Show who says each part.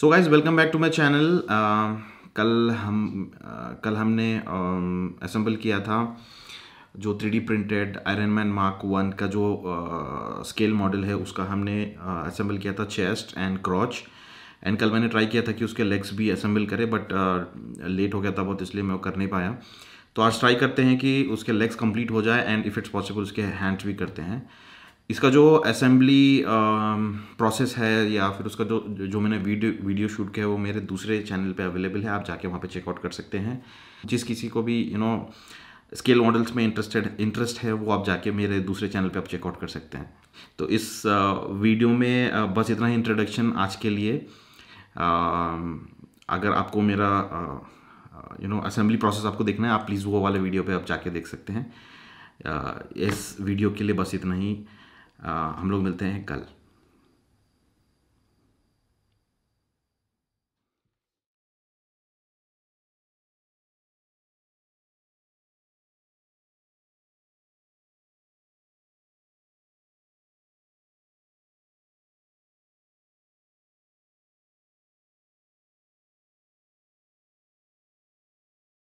Speaker 1: so guys welcome back to my channel कल हम uh, कल हमने असम्बल um, किया था जो three D printed Iron Man Mark one का जो स्केल स्केल मॉडल है उसका हमने असम्बल uh, किया था चेस्ट एंड क्रॉच एंड कल मैंने ट्राई किया था कि उसके लेग्स भी असम्बल करें बट लेट uh, हो गया था बहुत इसलिए मैं वो कर नहीं पाया तो आज ट्राई करते हैं कि उसके लेग्स कंप्लीट हो जाए एंड इफ़ इट्स पॉसिबल उसके हैंड्स भी करते हैं इसका जो असेंबली प्रोसेस um, है या फिर उसका जो जो मैंने वीडियो वीडियो शूट किया है वो मेरे दूसरे चैनल पे अवेलेबल है आप जाके वहाँ पे चेकआउट कर सकते हैं जिस किसी को भी यू नो स्केल मॉडल्स में इंटरेस्टेड इंटरेस्ट है वो आप जाके मेरे दूसरे चैनल पे आप चेकआउट कर सकते हैं तो इस वीडियो uh, में uh, बस इतना ही इंट्रोडक्शन आज के लिए um, अगर आपको मेरा यू नो असेंबली प्रोसेस आपको देखना है आप प्लीज़ वो वाले वीडियो पे आप जाके देख सकते हैं uh, इस वीडियो के लिए बस इतना ही हम लोग मिलते हैं कल